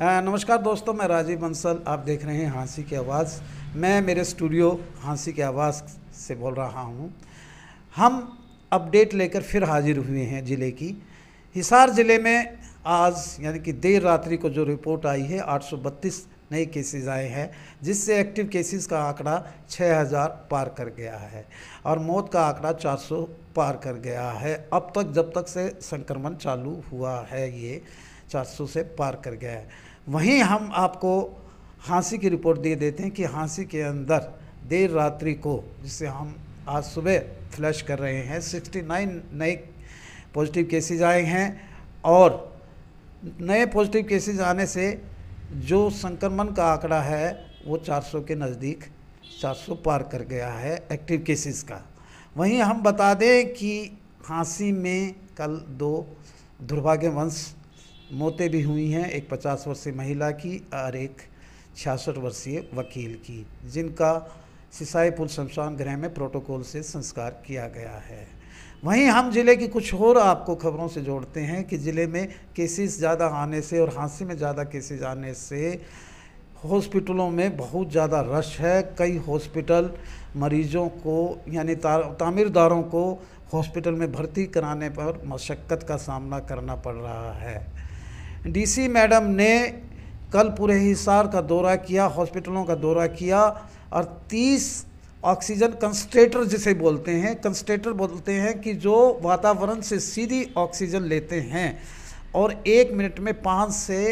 नमस्कार दोस्तों मैं राजीव बंसल आप देख रहे हैं हाँसी की आवाज़ मैं मेरे स्टूडियो हाँसी की आवाज़ से बोल रहा हूँ हम अपडेट लेकर फिर हाजिर हुए हैं ज़िले की हिसार ज़िले में आज यानी कि देर रात्रि को जो रिपोर्ट आई है 832 नए केसेस आए हैं जिससे एक्टिव केसेस का आंकड़ा 6000 पार कर गया है और मौत का आंकड़ा 400 पार कर गया है अब तक जब तक से संक्रमण चालू हुआ है ये 400 से पार कर गया है वहीं हम आपको हाँसी की रिपोर्ट दे देते हैं कि हाँसी के अंदर देर रात्रि को जिसे हम आज सुबह फ्लैश कर रहे हैं 69 नए पॉजिटिव केसेज आए हैं और नए पॉजिटिव केसेज आने से जो संक्रमण का आंकड़ा है वो 400 के नज़दीक 400 पार कर गया है एक्टिव केसेस का वहीं हम बता दें कि हांसी में कल दो दुर्भाग्यवंश मौतें भी हुई हैं एक पचास वर्षीय महिला की और एक छियासठ वर्षीय वकील की जिनका सिसाईपुर शमशान गृह में प्रोटोकॉल से संस्कार किया गया है वहीं हम ज़िले की कुछ और आपको खबरों से जोड़ते हैं कि ज़िले में केसेस ज़्यादा आने से और हादसे में ज़्यादा केसेज आने से हॉस्पिटलों में बहुत ज़्यादा रश है कई हॉस्पिटल मरीजों को यानी तामीरदारों को हॉस्पिटल में भर्ती कराने पर मशक्क़त का सामना करना पड़ रहा है डीसी मैडम ने कल पूरे हिसार का दौरा किया हॉस्पिटलों का दौरा किया और 30 ऑक्सीजन कंस्ट्रेटर जिसे बोलते हैं कंस्ट्रेटर बोलते हैं कि जो वातावरण से सीधी ऑक्सीजन लेते हैं और एक मिनट में पाँच से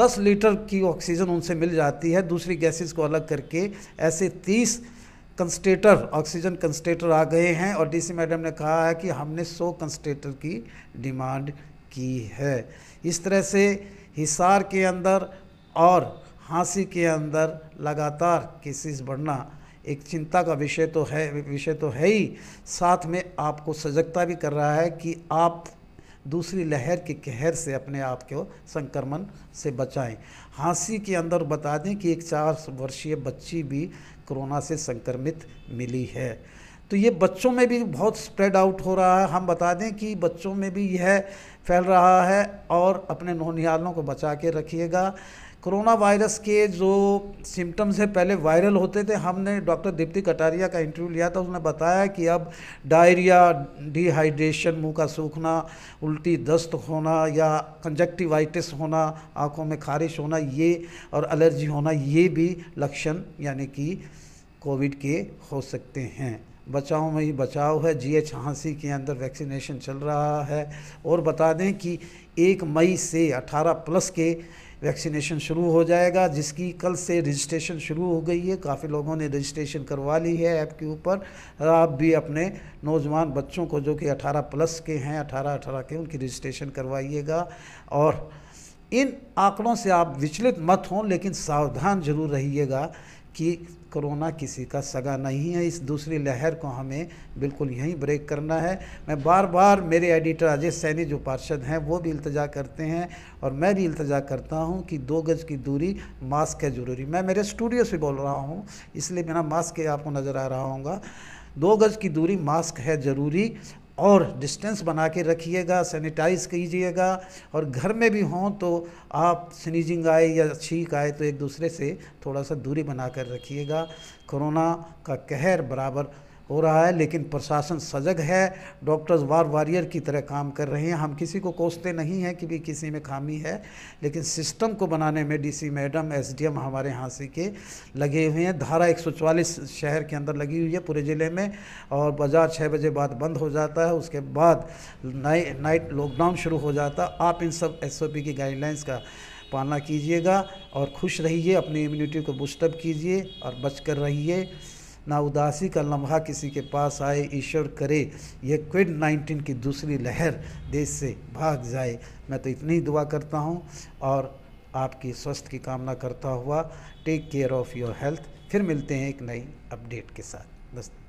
दस लीटर की ऑक्सीजन उनसे मिल जाती है दूसरी गैसेस को अलग करके ऐसे तीस कंस्टेटर ऑक्सीजन कंस्टेटर आ गए हैं और डीसी मैडम ने कहा है कि हमने सौ कंस्टेटर की डिमांड की है इस तरह से हिसार के अंदर और हाँसी के अंदर लगातार केसेस बढ़ना एक चिंता का विषय तो है विषय तो है ही साथ में आपको सजगता भी कर रहा है कि आप दूसरी लहर के कहर से अपने आप को संक्रमण से बचाएं हाँसी के अंदर बता दें कि एक चार वर्षीय बच्ची भी कोरोना से संक्रमित मिली है तो ये बच्चों में भी बहुत स्प्रेड आउट हो रहा है हम बता दें कि बच्चों में भी यह फैल रहा है और अपने नौनिहालों को बचा के रखिएगा कोरोना वायरस के जो सिम्टम्स हैं पहले वायरल होते थे हमने डॉक्टर दीप्ति कटारिया का इंटरव्यू लिया था उसने बताया कि अब डायरिया डिहाइड्रेशन मुंह का सूखना उल्टी दस्त होना या कंजक्टिवाइटिस होना आंखों में खारिश होना ये और एलर्जी होना ये भी लक्षण यानी कि कोविड के हो सकते हैं बचाव में ही बचाव है जी एच हांसी के अंदर वैक्सीनेशन चल रहा है और बता दें कि एक मई से 18 प्लस के वैक्सीनेशन शुरू हो जाएगा जिसकी कल से रजिस्ट्रेशन शुरू हो गई है काफ़ी लोगों ने रजिस्ट्रेशन करवा ली है ऐप के ऊपर आप भी अपने नौजवान बच्चों को जो कि 18 प्लस के हैं 18 18 के उनकी रजिस्ट्रेशन करवाइएगा और इन आंकड़ों से आप विचलित मत हों लेकिन सावधान जरूर रहिएगा कि कोरोना किसी का सगा नहीं है इस दूसरी लहर को हमें बिल्कुल यहीं ब्रेक करना है मैं बार बार मेरे एडिटर अजय सैनी जो पार्षद हैं वो भी इल्तजा करते हैं और मैं भी इल्तजा करता हूँ कि दो गज़ की दूरी मास्क है ज़रूरी मैं मेरे स्टूडियो से बोल रहा हूँ इसलिए मेरा मास्क आपको नज़र आ रहा होगा दो गज़ की दूरी मास्क है ज़रूरी और डिस्टेंस बना के रखिएगा सैनिटाइज कीजिएगा और घर में भी हों तो आप स्नीजिंग आए या छींक आए तो एक दूसरे से थोड़ा सा दूरी बना कर रखिएगा कोरोना का कहर बराबर हो रहा है लेकिन प्रशासन सजग है डॉक्टर्स वार वारियर की तरह काम कर रहे हैं हम किसी को कोसते नहीं हैं कि भी किसी में खामी है लेकिन सिस्टम को बनाने में डीसी मैडम एसडीएम हमारे यहाँ से के लगे हुए हैं धारा 144 शहर के अंदर लगी हुई है पूरे ज़िले में और बाज़ार छः बजे बाद बंद हो जाता है उसके बाद नाइ, नाइट लॉकडाउन शुरू हो जाता आप इन सब एस की गाइडलाइंस का पालना कीजिएगा और खुश रहिए अपनी इम्यूनिटी को बूस्टअप कीजिए और बच कर रहिए ना उदासी का लम्हा किसी के पास आए ईश्वर करे यह कोविड नाइन्टीन की दूसरी लहर देश से भाग जाए मैं तो इतनी ही दुआ करता हूँ और आपकी स्वस्थ की कामना करता हुआ take care of your health फिर मिलते हैं एक नई अपडेट के साथ नमस्ते